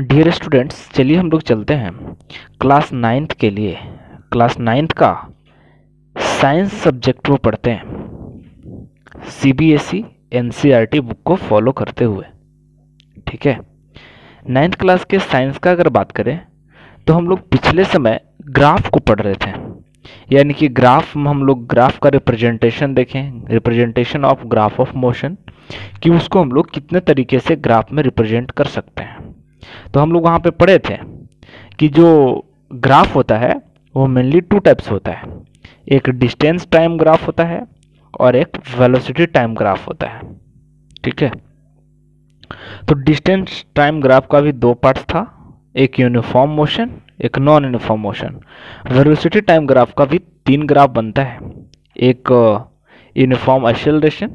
dear students चलिए हम लोग चलते हैं क्लास नाइन्थ के लिए क्लास नाइन्थ का साइंस सब्जेक्ट वो पढ़ते हैं C B S E N C R T book को फॉलो करते हुए ठीक है नाइन्थ क्लास के साइंस का अगर बात करें तो हम लोग पिछले समय ग्राफ को पढ़ रहे थे यानी कि ग्राफ में हम लोग ग्राफ का रिप्रेजेंटेशन देखें representation of graph of motion कि उसको हम लोग कितने तरीके से ग्राफ में रिप्रेजेंट कर सकते हैं तो हम लोग वहाँ पे पढ़े थे कि जो ग्राफ होता है वो मेनली टू टाइप्स होता है एक डिस्टेंस टाइम ग्राफ होता है और एक वेलोसिटी टाइम ग्राफ होता है ठीक है तो डिस्टेंस टाइम ग्राफ का भी दो पार्ट था एक यूनिफॉर्म मोशन एक non uniform motion velocity time graph का भी तीन ग्राफ बनता है एक uniform acceleration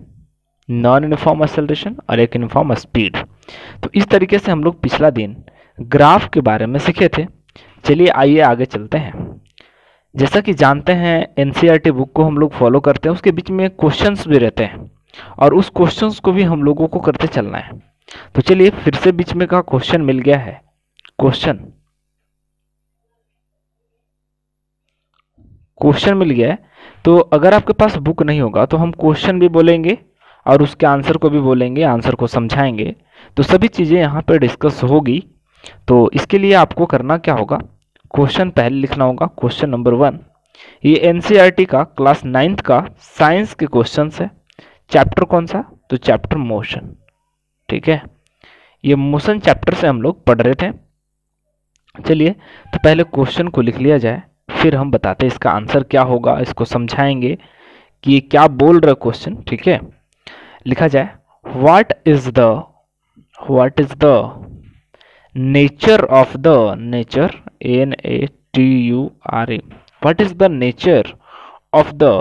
non uniform acceleration और एक यूनिफॉर्म स्पीड तो इस तरीके से हम लोग पिछला दिन ग्राफ के बारे में सीखे थे चलिए आइए आगे चलते हैं जैसा कि जानते हैं एन बुक e को हम लोग फॉलो करते हैं उसके बीच में क्वेश्चंस भी रहते हैं और उस क्वेश्चंस को भी हम लोगों को करते चलना है तो चलिए फिर से बीच में का क्वेश्चन मिल गया है क्वेश्चन क्वेश्चन मिल गया है तो अगर आपके पास बुक नहीं होगा तो हम क्वेश्चन भी बोलेंगे और उसके आंसर को भी बोलेंगे आंसर को समझाएंगे तो सभी चीज़ें यहाँ पर डिस्कस होगी तो इसके लिए आपको करना क्या होगा क्वेश्चन पहले लिखना होगा क्वेश्चन नंबर वन ये एन e का क्लास नाइन्थ का साइंस के क्वेश्चन है चैप्टर कौन सा तो चैप्टर मोशन ठीक है ये मोशन चैप्टर से हम लोग पढ़ रहे थे चलिए तो पहले क्वेश्चन को लिख लिया जाए फिर हम बताते हैं इसका आंसर क्या होगा इसको समझाएंगे कि ये क्या बोल रहा क्वेश्चन ठीक है लिखा जाए what is the what is the nature of the nature n a t u r e what is the nature of the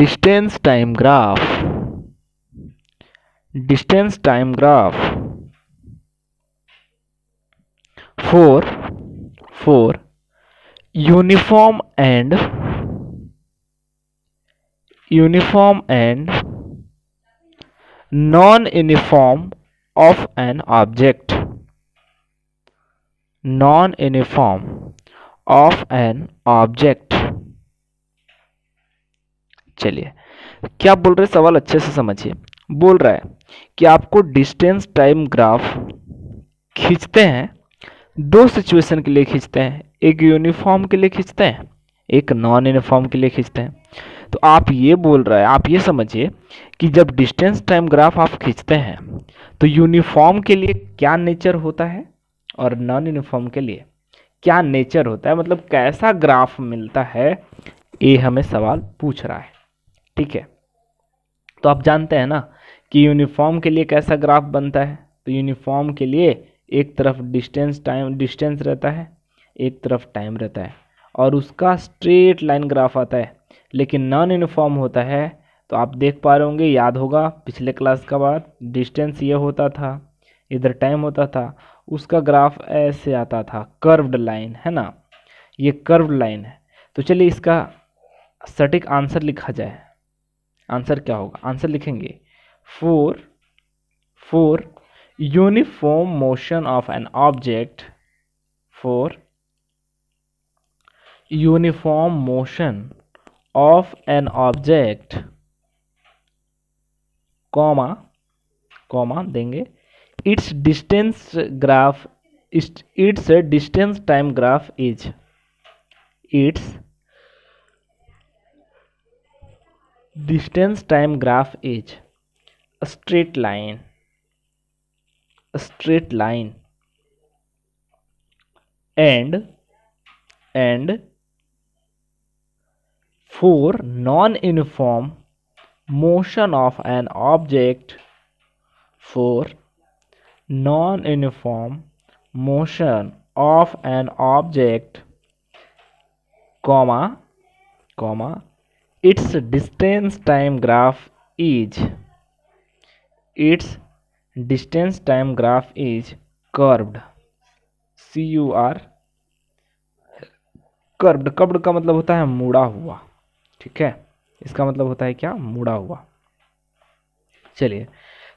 distance time graph distance time graph for for uniform and uniform and non uniform of an object non uniform of an object चलिए क्या बोल रहे सवाल अच्छे से समझिए बोल रहा है कि आपको डिस्टेंस टाइम ग्राफ खींचते हैं दो सिचुएशन के लिए खींचते हैं एक यूनिफॉर्म के लिए खींचते हैं एक नॉन यूनिफॉर्म के लिए खींचते हैं तो आप ये बोल रहे हैं आप ये समझिए कि जब डिस्टेंस टाइम ग्राफ आप खींचते हैं तो यूनिफॉर्म के लिए क्या नेचर होता है और नॉन यूनिफॉर्म के लिए क्या नेचर होता है मतलब कैसा ग्राफ मिलता है ये हमें सवाल पूछ रहा है ठीक है तो आप जानते हैं ना कि यूनिफॉर्म के लिए कैसा ग्राफ बनता है तो यूनिफॉर्म के लिए एक तरफ डिस्टेंस टाइम डिस्टेंस रहता है एक तरफ टाइम रहता है और उसका स्ट्रेट लाइन ग्राफ आता है लेकिन नॉन यूनिफॉर्म होता है तो आप देख पा रहे होंगे याद होगा पिछले क्लास का बाद डिस्टेंस ये होता था इधर टाइम होता था उसका ग्राफ ऐसे आता था कर्व्ड लाइन है ना ये कर्व्ड लाइन है तो चलिए इसका सटीक आंसर लिखा जाए आंसर क्या होगा आंसर लिखेंगे for for uniform motion of an object for uniform motion of an object comma comma देंगे its distance graph its distance time graph is its distance time graph is a straight line a straight line and and for non uniform motion of an object for non uniform motion of an object comma comma its distance time graph is its distance time graph is curved C U R curved curved का मतलब होता है मुड़ा हुआ ठीक है इसका मतलब होता है क्या मुड़ा हुआ चलिए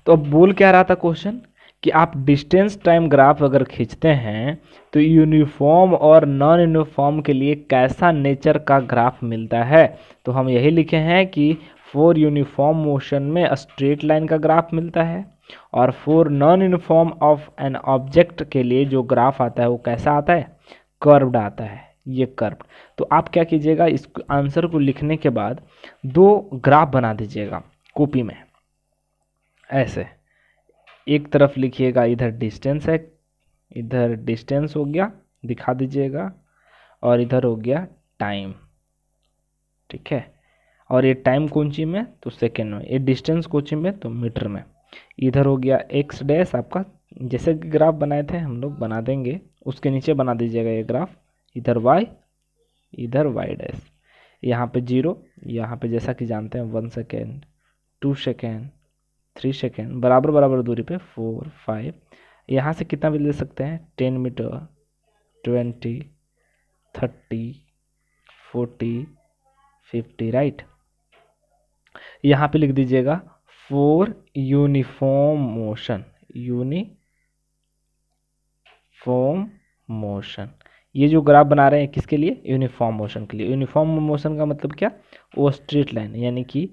तो अब बोल क्या रहा था क्वेश्चन कि आप डिस्टेंस टाइम ग्राफ अगर खींचते हैं तो यूनिफॉर्म और नॉन यूनिफॉर्म के लिए कैसा नेचर का ग्राफ मिलता है तो हम यही लिखे हैं कि फोर यूनिफॉर्म मोशन में स्ट्रेट लाइन का ग्राफ मिलता है और for non uniform of an object के लिए जो ग्राफ आता है वो कैसा आता है कर्व्ड आता है ये कर्व तो आप क्या कीजिएगा इस आंसर को लिखने के बाद दो ग्राफ बना दीजिएगा कॉपी में ऐसे एक तरफ लिखिएगा इधर डिस्टेंस है इधर डिस्टेंस हो गया दिखा दीजिएगा और इधर हो गया टाइम ठीक है और ये टाइम कौन सी में तो सेकेंड में ये डिस्टेंस कौन सी में तो मीटर में इधर हो गया एक्स डैश आपका जैसे ग्राफ बनाए थे हम लोग बना देंगे उसके नीचे बना दीजिएगा ये ग्राफ इधर वाई इधर वाई डैश यहाँ पे जीरो यहाँ पे जैसा कि जानते हैं one second two second three second बराबर बराबर दूरी पे फोर फाइव यहाँ से कितना भी ले सकते हैं ten metre twenty thirty forty fifty right यहाँ पे लिख दीजिएगा for uniform motion uniform motion ये जो ग्राफ बना रहे हैं किसके लिए यूनिफॉर्म मोशन के लिए यूनिफॉर्म मोशन का मतलब क्या वो स्ट्रेट लाइन यानी कि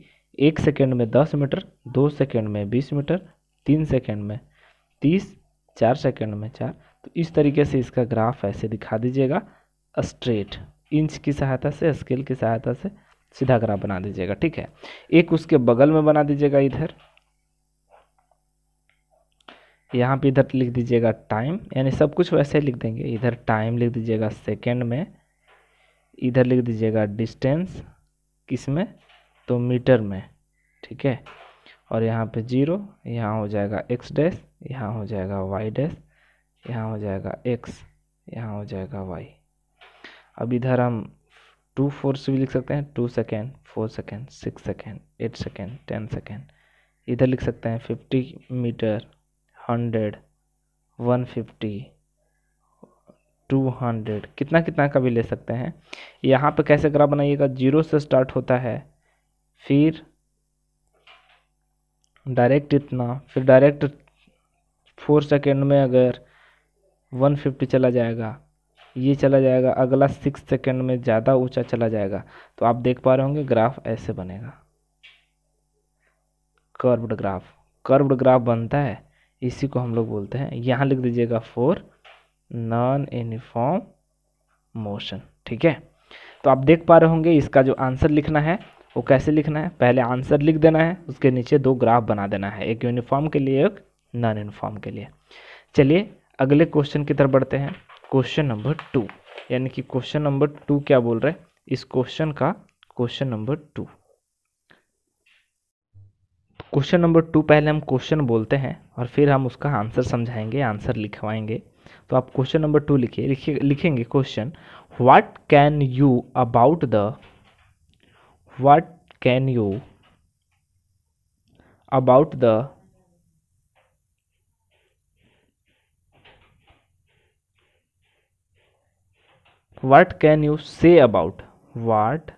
एक सेकेंड में दस मीटर दो सेकेंड में बीस मीटर तीन सेकेंड में तीस चार सेकेंड में चार तो इस तरीके से इसका ग्राफ ऐसे दिखा दीजिएगा स्ट्रेट इंच की सहायता से स्केल की सहायता से सीधा ग्राफ बना दीजिएगा ठीक है एक उसके बगल में बना दीजिएगा इधर यहाँ पे इधर लिख दीजिएगा टाइम यानी सब कुछ वैसे लिख देंगे इधर टाइम लिख दीजिएगा सेकेंड में इधर लिख दीजिएगा डिस्टेंस किस में तो मीटर में ठीक है और यहाँ पे जीरो यहाँ हो जाएगा एक्स डैश यहाँ हो जाएगा वाई डैश यहाँ हो जाएगा एक्स यहाँ हो जाएगा वाई अब इधर हम टू फोर्स भी लिख सकते हैं two second four second six second eight second ten second इधर लिख सकते हैं fifty metre hundred one fifty two hundred कितना कितना का भी ले सकते हैं यहाँ पे कैसे ग्राफ बनाइएगा जीरो से स्टार्ट होता है फिर डायरेक्ट इतना फिर डायरेक्ट फोर सेकेंड में अगर वन फिफ्टी चला जाएगा ये चला जाएगा अगला सिक्स सेकेंड में ज़्यादा ऊंचा चला जाएगा तो आप देख पा रहे होंगे ग्राफ ऐसे बनेगा कर्व्ड ग्राफ कर्व्ड ग्राफ बनता है इसी को हम लोग बोलते हैं यहाँ लिख दीजिएगा फोर नॉन यूनिफॉर्म मोशन ठीक है तो आप देख पा रहे होंगे इसका जो आंसर लिखना है वो कैसे लिखना है पहले आंसर लिख देना है उसके नीचे दो ग्राफ बना देना है एक यूनिफॉर्म के लिए एक नॉन यूनिफॉर्म के लिए चलिए अगले क्वेश्चन की तरफ बढ़ते हैं क्वेश्चन नंबर टू यानी कि क्वेश्चन नंबर टू क्या बोल रहे हैं इस क्वेश्चन का question number two question number two पहले हम क्वेश्चन बोलते हैं और फिर हम उसका आंसर समझाएंगे आंसर लिखवाएंगे तो आप क्वेश्चन नंबर टू लिखिए लिखेंगे question what can you about the what can you about the what can you say about what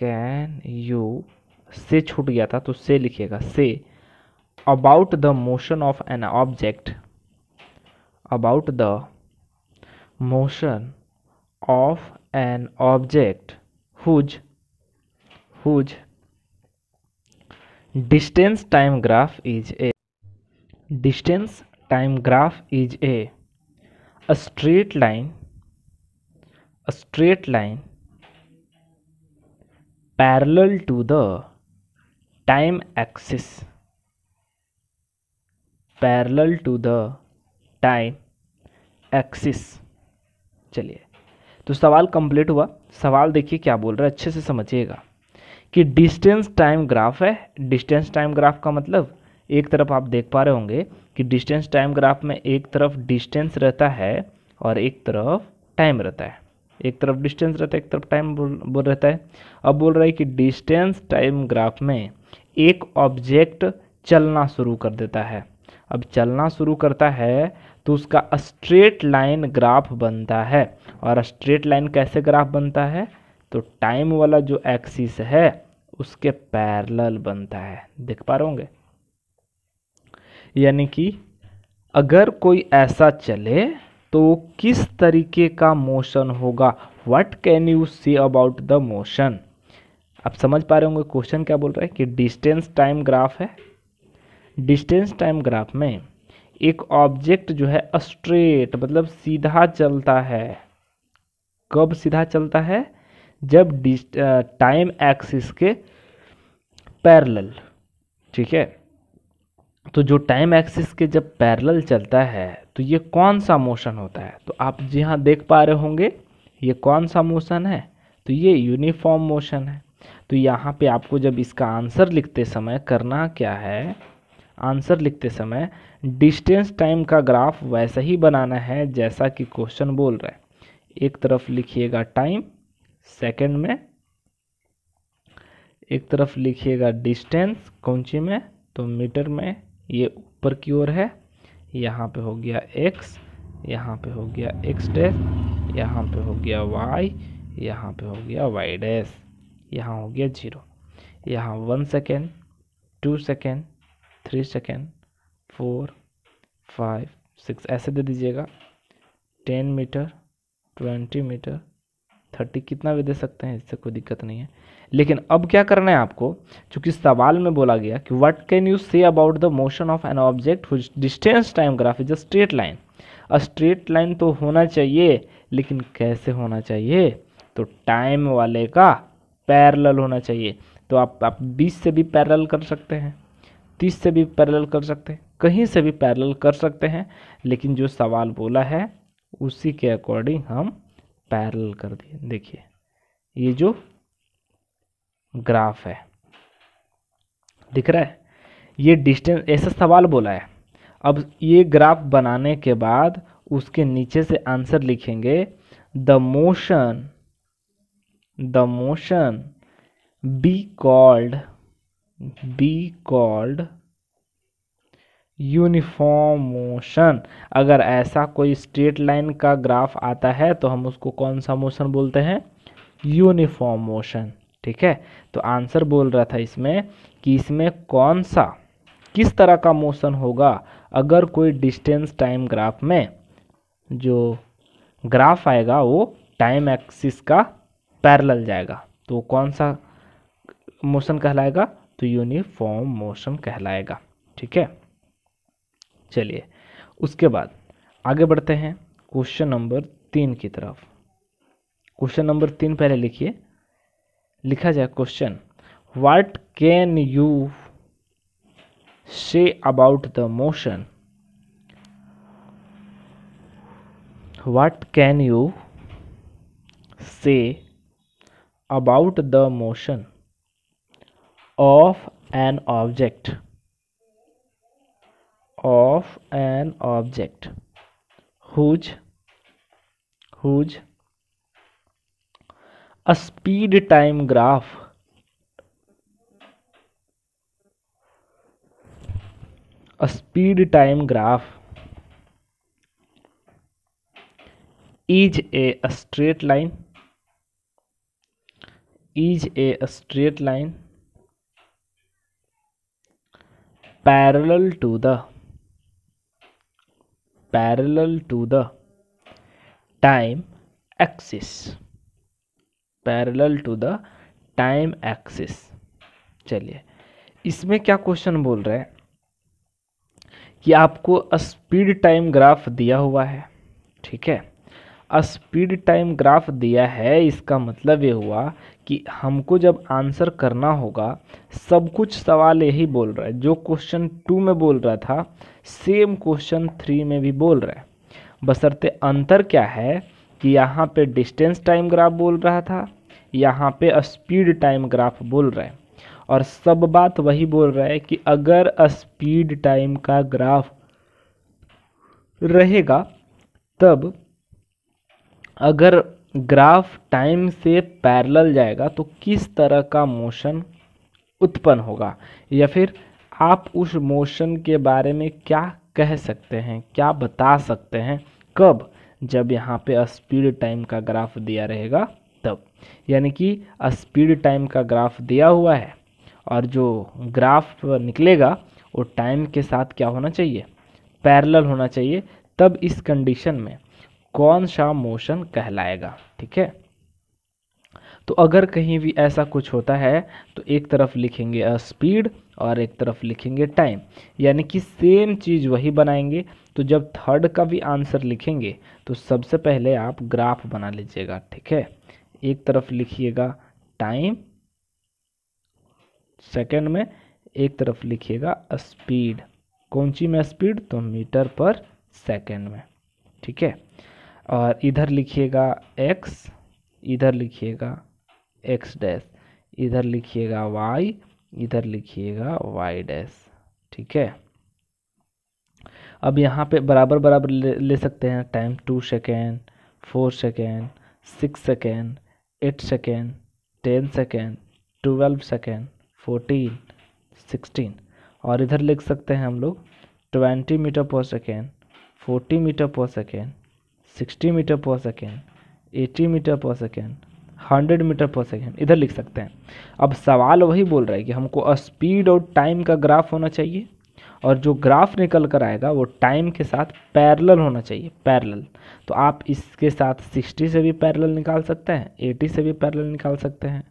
can you say छूट गया था तो से लिखिएगा say about the motion of an object about the motion of an object whose whose distance time graph is a distance time graph is a a line line line parallel to the time axis parallel to the time axis चलिए तो सवाल complete हुआ सवाल देखिए क्या बोल रहा है अच्छे से समझिएगा कि डिस्टेंस टाइम ग्राफ है डिस्टेंस टाइम ग्राफ का मतलब एक तरफ आप देख पा रहे होंगे कि डिस्टेंस टाइम ग्राफ में एक तरफ डिस्टेंस रहता है और एक तरफ टाइम रहता है एक तरफ डिस्टेंस रहता है एक तरफ टाइम बोल बोल रहता है अब बोल रहा है कि डिस्टेंस टाइम ग्राफ में एक ऑब्जेक्ट चलना शुरू कर देता है अब चलना शुरू करता है तो उसका स्ट्रेट लाइन ग्राफ बनता है और स्ट्रेट लाइन कैसे ग्राफ बनता है तो टाइम वाला जो एक्सिस है उसके पैरेलल बनता है देख पा रहे होंगे यानी कि अगर कोई ऐसा चले तो किस तरीके का मोशन होगा what can you see about the motion आप समझ पा रहे होंगे क्वेश्चन क्या बोल रहा है कि डिस्टेंस टाइम ग्राफ है डिस्टेंस टाइम ग्राफ में एक ऑब्जेक्ट जो है स्ट्रेट मतलब सीधा चलता है कब सीधा चलता है जब टाइम एक्सिस के पैरेलल ठीक है तो जो टाइम एक्सिस के जब पैरेलल चलता है तो ये कौन सा मोशन होता है तो आप जी हाँ देख पा रहे होंगे ये कौन सा मोशन है तो ये यूनिफॉर्म मोशन है तो यहाँ पे आपको जब इसका आंसर लिखते समय करना क्या है आंसर लिखते समय डिस्टेंस टाइम का ग्राफ वैसा ही बनाना है जैसा कि क्वेश्चन बोल रहा है एक तरफ लिखिएगा टाइम सेकंड में एक तरफ लिखिएगा डिस्टेंस कौनची में तो मीटर में ये ऊपर की ओर है यहाँ पे हो गया एक्स यहाँ पे हो गया एक्स डैश यहाँ पे हो गया वाई यहाँ पे हो गया वाई डैश यहाँ हो गया जीरो यहाँ one second two second three second four five six ऐसे दे दीजिएगा ten metre twenty metre thirty कितना भी दे सकते हैं इससे कोई दिक्कत नहीं है लेकिन अब क्या करना है आपको चूंकि सवाल में बोला गया कि what can you say about the motion of an object whose distance time graph is a straight line a straight line तो होना चाहिए लेकिन कैसे होना चाहिए तो टाइम वाले का पैरल होना चाहिए तो आप आप 20 से भी पैरल कर सकते हैं 30 से भी पैरल कर सकते हैं कहीं से भी पैरल कर सकते हैं लेकिन जो सवाल बोला है उसी के अकॉर्डिंग हम पैरल कर दिए देखिए ये जो ग्राफ है दिख रहा है ये डिस्टेंस ऐसा सवाल बोला है अब ये ग्राफ बनाने के बाद उसके नीचे से आंसर लिखेंगे the motion the motion be called be called uniform motion अगर ऐसा कोई स्ट्रेट लाइन का ग्राफ आता है तो हम उसको कौन सा मोशन बोलते हैं यूनिफॉर्म मोशन ठीक है तो आंसर बोल रहा था इसमें कि इसमें कौन सा किस तरह का मोशन होगा अगर कोई डिस्टेंस टाइम ग्राफ में जो ग्राफ आएगा वो टाइम एक्सिस का पैरेलल जाएगा तो कौन सा मोशन कहलाएगा तो यूनिफॉर्म मोशन कहलाएगा ठीक है चलिए उसके बाद आगे बढ़ते हैं क्वेश्चन नंबर तीन की तरफ क्वेश्चन नंबर तीन पहले लिखिए लिखा जाए question what can you say about the motion what can you say about the motion of an object of an object whose whose a speed time graph a speed time graph is a straight line is a straight line parallel to the parallel to the time axis parallel to the time axis चलिए इसमें क्या question बोल रहे हैं कि आपको speed time graph दिया हुआ है ठीक है स्पीड टाइम ग्राफ दिया है इसका मतलब ये हुआ कि हमको जब आंसर करना होगा सब कुछ सवाल यही बोल रहा है जो क्वेश्चन टू में बोल रहा था सेम क्वेश्चन थ्री में भी बोल रहा है बसरते अंतर क्या है कि यहाँ पे डिस्टेंस टाइम ग्राफ बोल रहा था यहाँ पे स्पीड टाइम ग्राफ बोल रहा है और सब बात वही बोल रहा है कि अगर स्पीड टाइम का ग्राफ रहेगा तब अगर ग्राफ टाइम से पैरेलल जाएगा तो किस तरह का मोशन उत्पन्न होगा या फिर आप उस मोशन के बारे में क्या कह सकते हैं क्या बता सकते हैं कब जब यहाँ पे स्पीड टाइम का ग्राफ दिया रहेगा तब यानी कि स्पीड टाइम का ग्राफ दिया हुआ है और जो ग्राफ निकलेगा वो टाइम के साथ क्या होना चाहिए पैरेलल होना चाहिए तब इस कंडीशन में कौन सा मोशन कहलाएगा ठीक है तो अगर कहीं भी ऐसा कुछ होता है तो एक तरफ लिखेंगे स्पीड और एक तरफ लिखेंगे टाइम यानी कि सेम चीज़ वही बनाएंगे तो जब थर्ड का भी आंसर लिखेंगे तो सबसे पहले आप ग्राफ बना लीजिएगा ठीक है एक तरफ लिखिएगा टाइम सेकंड में एक तरफ लिखिएगा स्पीड कौन सी में स्पीड तो मीटर पर सेकंड में ठीक है और इधर लिखिएगा एक्स इधर लिखिएगा एक्स डैश इधर लिखिएगा वाई इधर लिखिएगा वाई डैश ठीक है अब यहाँ पे बराबर बराबर ले, ले सकते हैं time two second four second six second eight second ten second twelve second fourteen sixteen और इधर लिख सकते हैं हम लोग twenty metre per second forty metre per second sixty metre per second eighty metre per second hundred metre per second इधर लिख सकते हैं अब सवाल वही बोल रहा है कि हमको स्पीड और टाइम का ग्राफ होना चाहिए और जो ग्राफ निकल कर आएगा वो टाइम के साथ पैरेलल होना चाहिए पैरेलल तो आप इसके साथ 60 से भी पैरेलल निकाल सकते हैं 80 से भी पैरेलल निकाल सकते हैं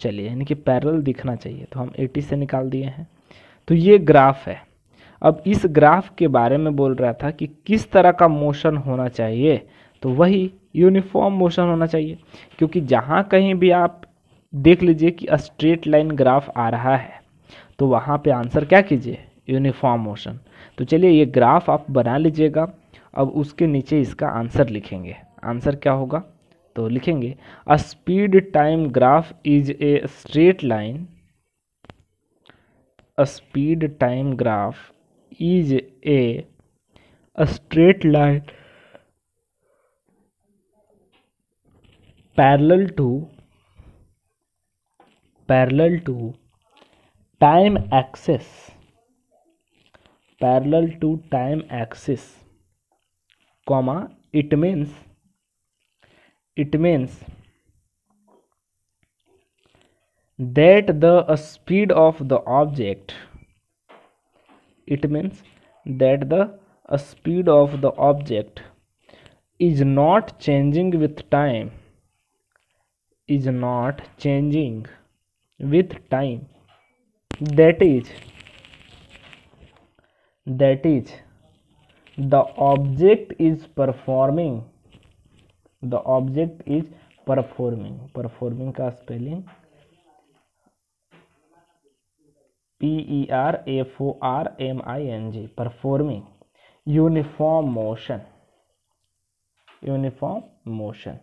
चलिए यानी कि पैरेलल दिखना चाहिए तो हम 80 से निकाल दिए हैं तो ये ग्राफ है अब इस ग्राफ के बारे में बोल रहा था कि किस तरह का मोशन होना चाहिए तो वही यूनिफॉर्म मोशन होना चाहिए क्योंकि जहाँ कहीं भी आप देख लीजिए कि स्ट्रेट लाइन ग्राफ आ रहा है तो वहाँ पे आंसर क्या कीजिए यूनिफॉर्म मोशन तो चलिए ये ग्राफ आप बना लीजिएगा अब उसके नीचे इसका आंसर लिखेंगे आंसर क्या होगा तो लिखेंगे a speed time graph is a straight line a speed time graph is a straight line parallel to parallel to time axis parallel to time axis comma it means it means that the speed of the object it means that the speed of the object is not changing with time is not changing with time that is that is the object is performing the object is performing performing का spelling P E R F O R M I N G performing uniform motion uniform motion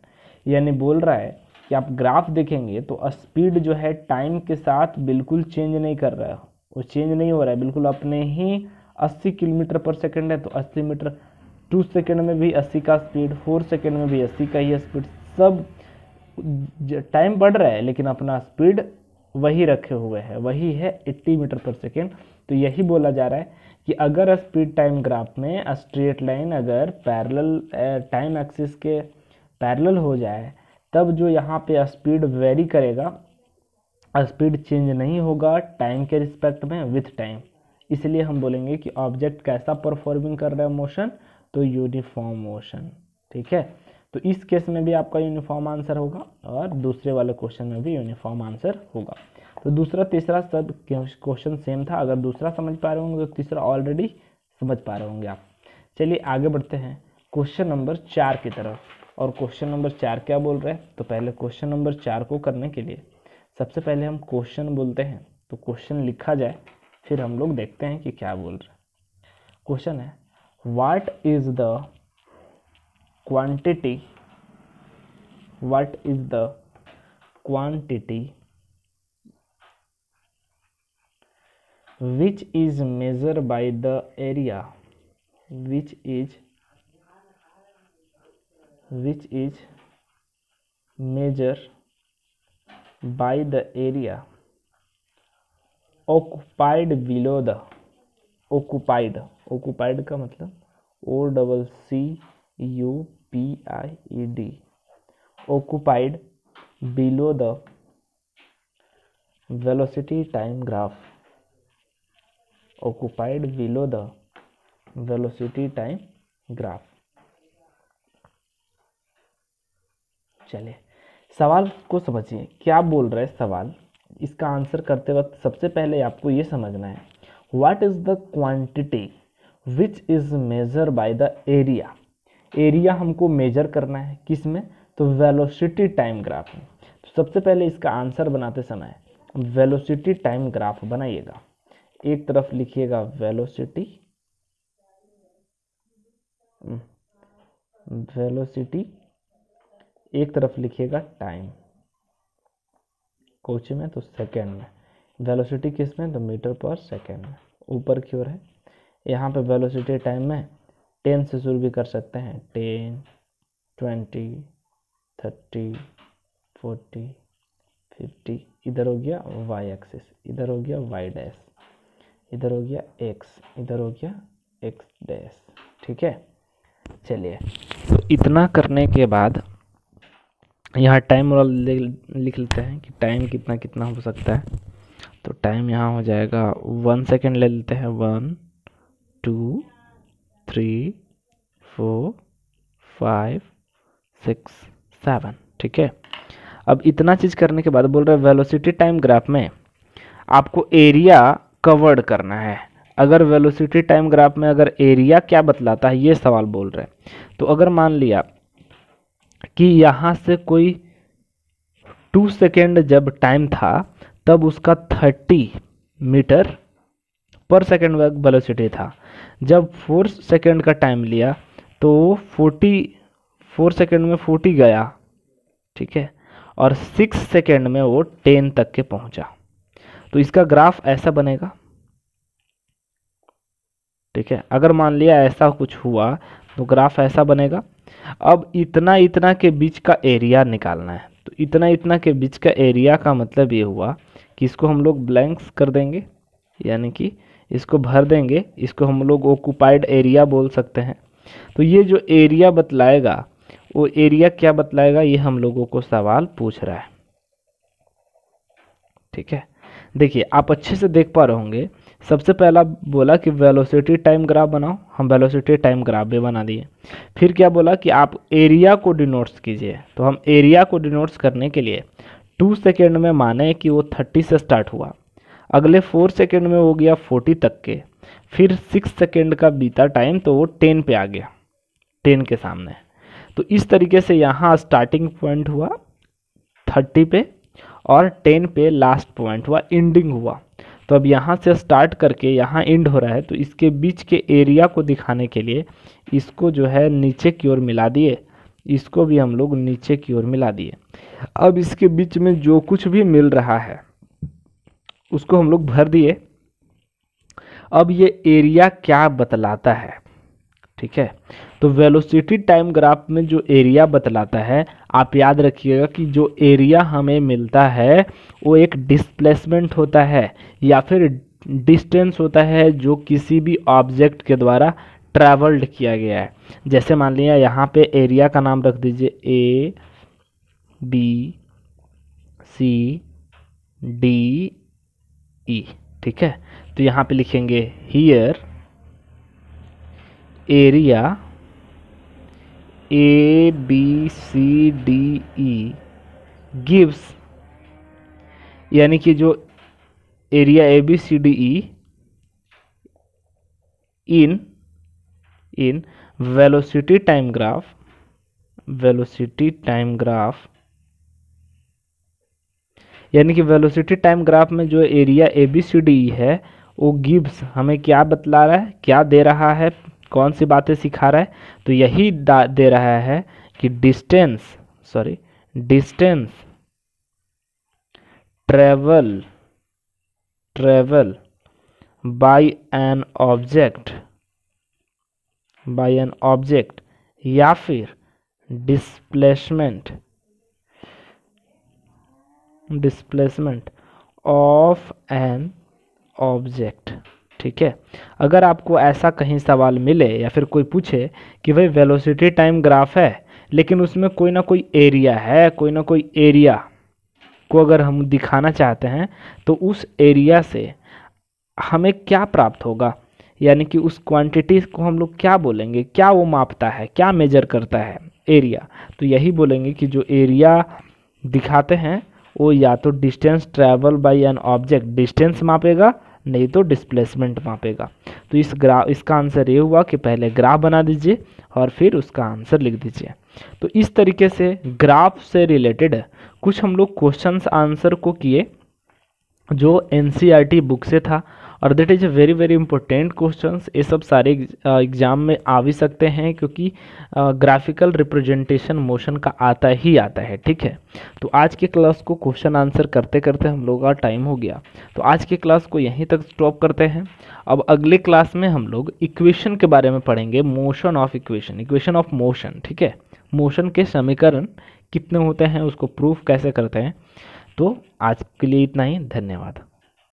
यानी बोल रहा है कि आप graph देखेंगे तो speed जो है टाइम के साथ बिल्कुल चेंज नहीं कर रहा है वो चेंज नहीं हो रहा है बिल्कुल अपने ही 80 किलोमीटर पर सेकंड है तो 80 मीटर टू सेकेंड में भी 80 का स्पीड फोर सेकेंड में भी 80 का ही स्पीड सब टाइम बढ़ रहा है लेकिन अपना स्पीड वही रखे हुए है वही है एट्टी मीटर पर सेकेंड तो यही बोला जा रहा है कि अगर स्पीड टाइम ग्राफ में स्ट्रेट लाइन अगर पैरेलल टाइम एक्सिस के पैरेलल हो जाए तब जो यहाँ पे स्पीड वेरी करेगा स्पीड चेंज नहीं होगा टाइम के रिस्पेक्ट में विथ टाइम इसलिए हम बोलेंगे कि ऑब्जेक्ट कैसा परफॉर्मिंग कर रहा है मोशन तो यूनिफॉर्म मोशन ठीक है तो इस केस में भी आपका यूनिफॉर्म आंसर होगा और दूसरे वाले क्वेश्चन में भी यूनिफॉर्म आंसर होगा तो दूसरा तीसरा सब क्वेश्चन सेम था अगर दूसरा समझ पा रहे होंगे तो तीसरा ऑलरेडी समझ पा रहे होंगे आप चलिए आगे बढ़ते हैं क्वेश्चन नंबर चार की तरफ और क्वेश्चन नंबर चार क्या बोल रहे हैं तो पहले क्वेश्चन नंबर चार को करने के लिए सबसे पहले हम क्वेश्चन बोलते हैं तो क्वेश्चन लिखा जाए फिर हम लोग देखते हैं कि क्या बोल रहे हैं क्वेश्चन है what is the quantity what is the quantity which is measured by the area which is which is measured by the area occupied below the occupied occupied का मतलब o double c U P I D occupied below the velocity time graph occupied below the velocity time graph चलिए सवाल को समझिए क्या बोल रहा है सवाल इसका आंसर करते वक्त सबसे पहले आपको ये समझना है what is the quantity which is measure by the area area हमको मेजर करना है किस में तो वेलोसिटी टाइम ग्राफ में तो सबसे पहले इसका आंसर बनाते समय वेलोसिटी टाइम ग्राफ बनाइएगा एक तरफ लिखिएगा वेलोसिटी वेलोसिटी हम्म, एक तरफ लिखिएगा टाइम कोच में तो सेकेंड में वेलोसिटी किस में तो मीटर पर सेकेंड में ऊपर की ओर है यहाँ पे वेलोसिटी टाइम में टेन से शुरू भी कर सकते हैं ten twenty thirty forty fifty इधर हो गया वाई एक्सिस इधर हो गया वाई डैश इधर हो गया एक्स इधर हो गया एक्स डैश ठीक है चलिए तो इतना करने के बाद यहाँ टाइम और लिख लेते हैं कि टाइम कितना कितना हो सकता है तो टाइम यहाँ हो जाएगा वन सेकेंड ले लेते हैं one two three four five six seven ठीक है अब इतना चीज़ करने के बाद बोल रहे वेलोसिटी टाइम ग्राफ में आपको एरिया कवर्ड करना है अगर वेलोसिटी टाइम ग्राफ में अगर एरिया क्या बतलाता है ये सवाल बोल रहे हैं तो अगर मान लिया कि यहाँ से कोई टू सेकेंड जब टाइम था तब उसका thirty metre per second velocity था जब फोर सेकेंड का टाइम लिया तो फोर्टी फोर सेकेंड में फोर्टी गया ठीक है और सिक्स सेकेंड में वो टेन तक के पहुंचा तो इसका ग्राफ ऐसा बनेगा ठीक है अगर मान लिया ऐसा कुछ हुआ तो ग्राफ ऐसा बनेगा अब इतना इतना के बीच का एरिया निकालना है तो इतना इतना के बीच का एरिया का मतलब ये हुआ कि इसको हम लोग ब्लैंक्स कर देंगे यानी कि इसको भर देंगे इसको हम लोग ऑक्यूपाइड एरिया बोल सकते हैं तो ये जो एरिया बतलाएगा वो एरिया क्या बतलाएगा ये हम लोगों को सवाल पूछ रहा है ठीक है देखिए आप अच्छे से देख पा रहे होंगे सबसे पहला बोला कि वेलोसिटी टाइम ग्राफ बनाओ हम वेलोसिटी टाइम ग्राफ भी बना दिए फिर क्या बोला कि आप एरिया को डिनोट्स कीजिए तो हम एरिया को डिनोट्स करने के लिए टू सेकेंड में माने कि वो थर्टी से स्टार्ट हुआ अगले फोर सेकेंड में हो गया फोर्टी तक के फिर सिक्स सेकेंड का बीता टाइम तो वो टेन पे आ गया टेन के सामने तो इस तरीके से यहाँ स्टार्टिंग पॉइंट हुआ थर्टी पे और टेन पे लास्ट पॉइंट हुआ एंडिंग हुआ तो अब यहाँ से स्टार्ट करके यहाँ एंड हो रहा है तो इसके बीच के एरिया को दिखाने के लिए इसको जो है नीचे की ओर मिला दिए इसको भी हम लोग नीचे की ओर मिला दिए अब इसके बीच में जो कुछ भी मिल रहा है उसको हम लोग भर दिए अब ये एरिया क्या बतलाता है ठीक है तो वेलोसिटी टाइम ग्राफ में जो एरिया बतलाता है आप याद रखिएगा कि जो एरिया हमें मिलता है वो एक डिस्प्लेसमेंट होता है या फिर डिस्टेंस होता है जो किसी भी ऑब्जेक्ट के द्वारा ट्रैवल्ड किया गया है जैसे मान लिया यहाँ पे एरिया का नाम रख दीजिए A B C D E e, ठीक है तो यहाँ पे लिखेंगे here area A B C D E gives यानी कि जो area A B C D E in in velocity time graph velocity time graph यानी कि वेलोसिटी टाइम ग्राफ में जो area A B C D है वो गिव्स हमें क्या बतला रहा है क्या दे रहा है कौन सी बातें सिखा रहा है तो यही दे रहा है कि distance sorry distance travel travel by an object by an object या फिर displacement displacement of an object ठीक है अगर आपको ऐसा कहीं सवाल मिले या फिर कोई पूछे कि भाई वेलोसिटी टाइम ग्राफ है लेकिन उसमें कोई ना कोई एरिया है कोई ना कोई एरिया को अगर हम दिखाना चाहते हैं तो उस एरिया से हमें क्या प्राप्त होगा यानी कि उस क्वांटिटी को हम लोग क्या बोलेंगे क्या वो मापता है क्या मेजर करता है एरिया तो यही बोलेंगे कि जो एरिया दिखाते हैं वो या तो distance travel by an object distance मापेगा नहीं तो डिस्प्लेसमेंट मापेगा तो इस ग्रा इसका आंसर ये हुआ कि पहले ग्राफ बना दीजिए और फिर उसका आंसर लिख दीजिए तो इस तरीके से ग्राफ से रिलेटेड कुछ हम लोग क्वेश्चन आंसर को किए जो एन बुक e से था और that is a very very important question ये सब सारे एग्ज़ाम में आ भी सकते हैं क्योंकि ग्राफिकल रिप्रेजेंटेशन मोशन का आता ही आता है ठीक है तो आज के क्लास को क्वेश्चन आंसर करते करते हम लोग का टाइम हो गया तो आज के क्लास को यहीं तक स्टॉप करते हैं अब अगले क्लास में हम लोग इक्वेशन के बारे में पढ़ेंगे motion of equation equation of motion ठीक है मोशन के समीकरण कितने होते हैं उसको प्रूफ कैसे करते हैं तो आज के लिए इतना ही धन्यवाद